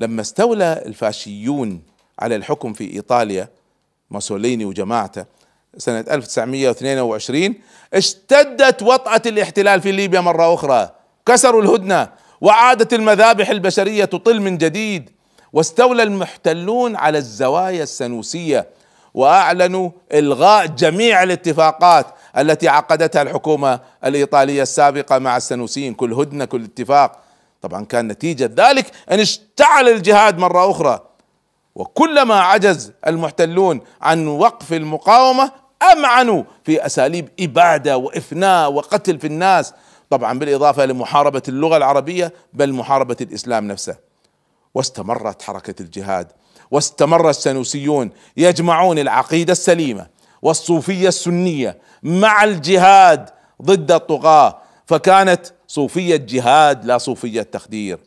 لما استولى الفاشيون على الحكم في إيطاليا موسوليني وجماعته سنة 1922 اشتدت وطأة الاحتلال في ليبيا مرة أخرى كسروا الهدنة وعادت المذابح البشرية تطل من جديد واستولى المحتلون على الزوايا السنوسية وأعلنوا إلغاء جميع الاتفاقات التي عقدتها الحكومة الإيطالية السابقة مع السنوسيين كل هدنة كل اتفاق طبعا كان نتيجة ذلك أن اشتعل الجهاد مرة أخرى وكلما عجز المحتلون عن وقف المقاومة أمعنوا في أساليب إبادة وإفناء وقتل في الناس طبعا بالإضافة لمحاربة اللغة العربية بل محاربة الإسلام نفسه واستمرت حركة الجهاد واستمر السنوسيون يجمعون العقيدة السليمة والصوفية السنية مع الجهاد ضد الطغاة فكانت صوفيه جهاد لا صوفيه تخدير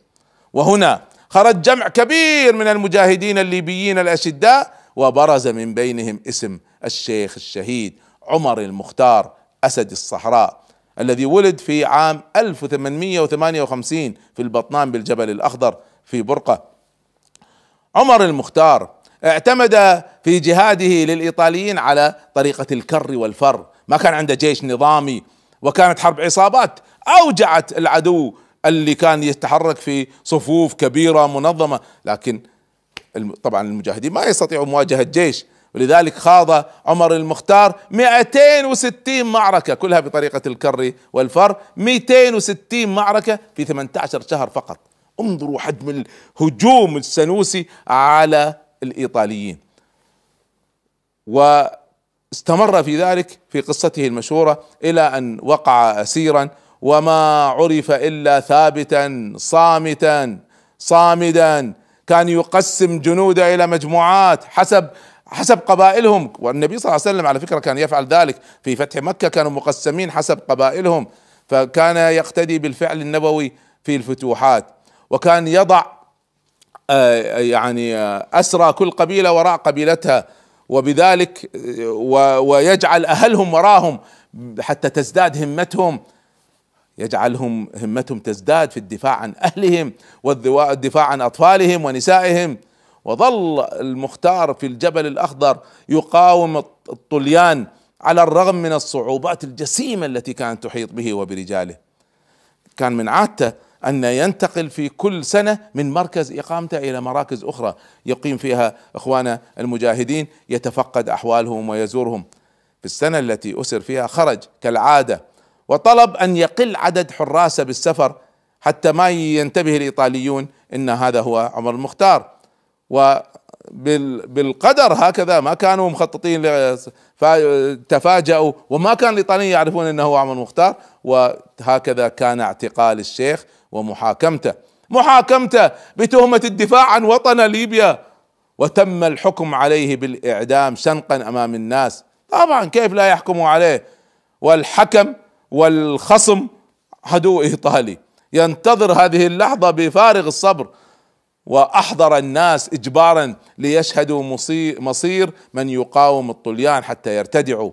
وهنا خرج جمع كبير من المجاهدين الليبيين الاشداء وبرز من بينهم اسم الشيخ الشهيد عمر المختار اسد الصحراء الذي ولد في عام 1858 في البطنان بالجبل الاخضر في برقه عمر المختار اعتمد في جهاده للايطاليين على طريقه الكر والفر ما كان عنده جيش نظامي وكانت حرب عصابات اوجعت العدو اللي كان يتحرك في صفوف كبيره منظمه لكن طبعا المجاهدين ما يستطيعوا مواجهه جيش ولذلك خاض عمر المختار 260 معركة كلها بطريقة الكر والفر 260 معركة في 18 شهر فقط انظروا حجم الهجوم السنوسي على الإيطاليين و استمر في ذلك في قصته المشهورة إلى أن وقع أسيرا وما عرف إلا ثابتا صامتا صامدا كان يقسم جنوده إلى مجموعات حسب حسب قبائلهم والنبي صلى الله عليه وسلم على فكرة كان يفعل ذلك في فتح مكة كانوا مقسمين حسب قبائلهم فكان يقتدي بالفعل النبوي في الفتوحات وكان يضع آه، يعني آه، أسرى كل قبيلة وراء قبيلتها وبذلك ويجعل اهلهم وراهم حتى تزداد همتهم يجعلهم همتهم تزداد في الدفاع عن اهلهم والدفاع عن اطفالهم ونسائهم وظل المختار في الجبل الاخضر يقاوم الطليان على الرغم من الصعوبات الجسيمه التي كانت تحيط به وبرجاله كان من عادته أن ينتقل في كل سنة من مركز إقامته إلى مراكز أخرى يقيم فيها إخوان المجاهدين يتفقد أحوالهم ويزورهم في السنة التي أسر فيها خرج كالعادة وطلب أن يقل عدد حراسة بالسفر حتى ما ينتبه الإيطاليون أن هذا هو عمر المختار وبالقدر هكذا ما كانوا مخططين تفاجأوا وما كان الإيطاليين يعرفون أنه هو عمر المختار وهكذا كان اعتقال الشيخ ومحاكمته محاكمته بتهمة الدفاع عن وطن ليبيا وتم الحكم عليه بالإعدام شنقا أمام الناس طبعا كيف لا يحكموا عليه والحكم والخصم عدو إيطالي ينتظر هذه اللحظة بفارغ الصبر واحضر الناس اجبارا ليشهدوا مصير من يقاوم الطليان حتى يرتدعوا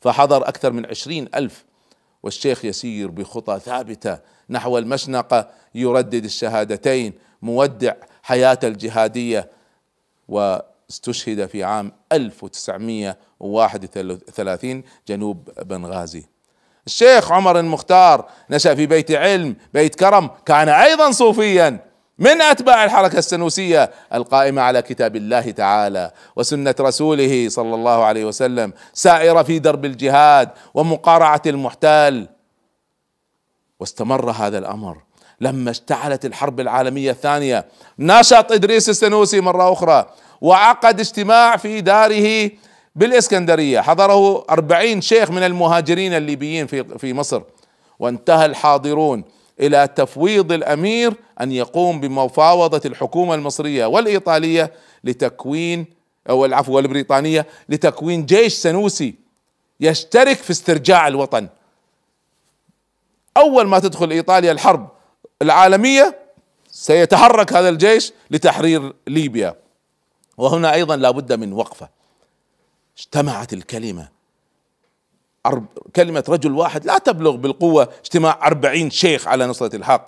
فحضر اكثر من عشرين الف والشيخ يسير بخطى ثابته نحو المشنقه يردد الشهادتين مودع حياه الجهاديه واستشهد في عام 1931 جنوب بنغازي الشيخ عمر المختار نشا في بيت علم بيت كرم كان ايضا صوفيا من اتباع الحركه السنوسيه القائمه على كتاب الله تعالى وسنه رسوله صلى الله عليه وسلم سائره في درب الجهاد ومقارعه المحتال واستمر هذا الامر لما اشتعلت الحرب العالميه الثانيه نشط ادريس السنوسي مره اخرى وعقد اجتماع في داره بالاسكندريه حضره أربعين شيخ من المهاجرين الليبيين في في مصر وانتهى الحاضرون الى تفويض الامير ان يقوم بمفاوضه الحكومه المصريه والايطاليه لتكوين او العفو والبريطانيه لتكوين جيش سنوسي يشترك في استرجاع الوطن. اول ما تدخل ايطاليا الحرب العالميه سيتحرك هذا الجيش لتحرير ليبيا. وهنا ايضا لابد من وقفه. اجتمعت الكلمه أرب... كلمة رجل واحد لا تبلغ بالقوة اجتماع أربعين شيخ على نصرة الحق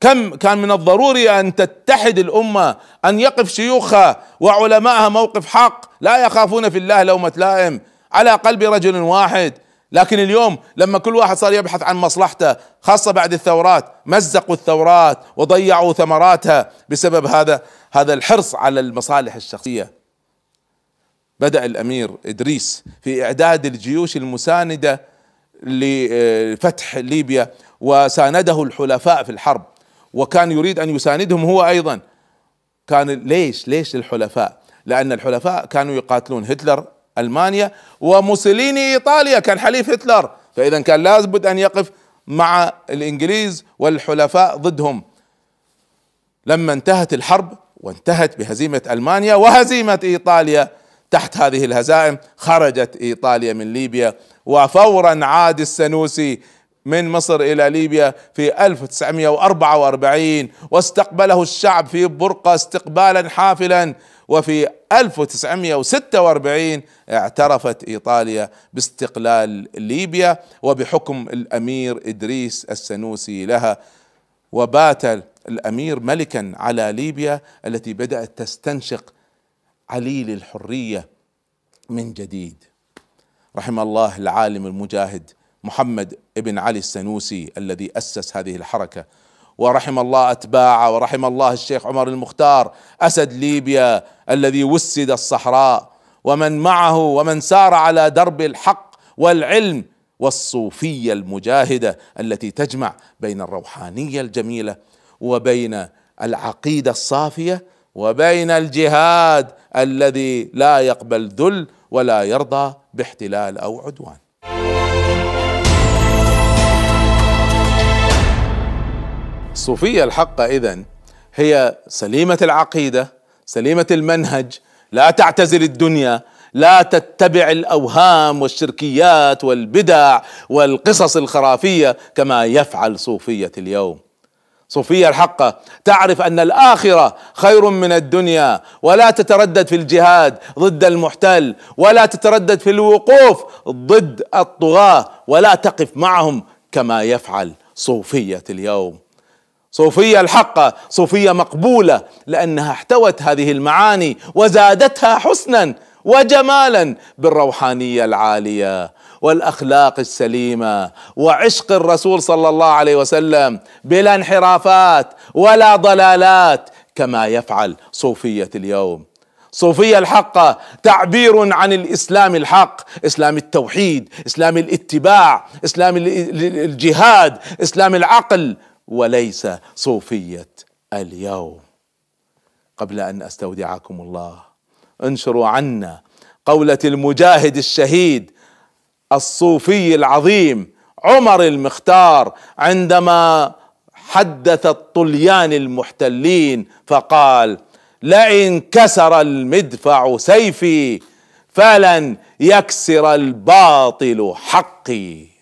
كم كان من الضروري أن تتحد الأمة أن يقف شيوخها وعلماءها موقف حق لا يخافون في الله لومة لائم على قلب رجل واحد لكن اليوم لما كل واحد صار يبحث عن مصلحته خاصة بعد الثورات مزقوا الثورات وضيعوا ثمراتها بسبب هذا هذا الحرص على المصالح الشخصية بدأ الأمير إدريس في إعداد الجيوش المساندة لفتح ليبيا وسانده الحلفاء في الحرب وكان يريد أن يساندهم هو أيضا كان ليش ليش الحلفاء لأن الحلفاء كانوا يقاتلون هتلر ألمانيا وموسوليني إيطاليا كان حليف هتلر فإذا كان لابد أن يقف مع الإنجليز والحلفاء ضدهم لما انتهت الحرب وانتهت بهزيمة ألمانيا وهزيمة إيطاليا تحت هذه الهزائم خرجت ايطاليا من ليبيا وفورا عاد السنوسي من مصر الى ليبيا في 1944 واستقبله الشعب في برقه استقبالا حافلا وفي 1946 اعترفت ايطاليا باستقلال ليبيا وبحكم الامير ادريس السنوسي لها وبات الامير ملكا على ليبيا التي بدات تستنشق عليل الحريه من جديد رحم الله العالم المجاهد محمد ابن علي السنوسي الذي اسس هذه الحركه ورحم الله اتباعه ورحم الله الشيخ عمر المختار اسد ليبيا الذي وسد الصحراء ومن معه ومن سار على درب الحق والعلم والصوفيه المجاهده التي تجمع بين الروحانيه الجميله وبين العقيده الصافيه وبين الجهاد الذي لا يقبل ذل ولا يرضى باحتلال او عدوان الصوفيه الحقه اذا هي سليمه العقيده سليمه المنهج لا تعتزل الدنيا لا تتبع الاوهام والشركيات والبدع والقصص الخرافيه كما يفعل صوفيه اليوم صوفية الحقة تعرف أن الآخرة خير من الدنيا ولا تتردد في الجهاد ضد المحتل ولا تتردد في الوقوف ضد الطغاة ولا تقف معهم كما يفعل صوفية اليوم صوفية الحقة صوفية مقبولة لأنها احتوت هذه المعاني وزادتها حسنا وجمالا بالروحانية العالية والاخلاق السليمه وعشق الرسول صلى الله عليه وسلم بلا انحرافات ولا ضلالات كما يفعل صوفيه اليوم صوفية الحقة تعبير عن الإسلام الحق إسلام التوحيد إسلام الاتباع إسلام الجهاد إسلام العقل وليس صوفية اليوم قبل أن أستودعكم الله انشروا عنا قولة المجاهد الشهيد الصوفي العظيم عمر المختار عندما حدث الطليان المحتلين فقال لئن كسر المدفع سيفي فلن يكسر الباطل حقي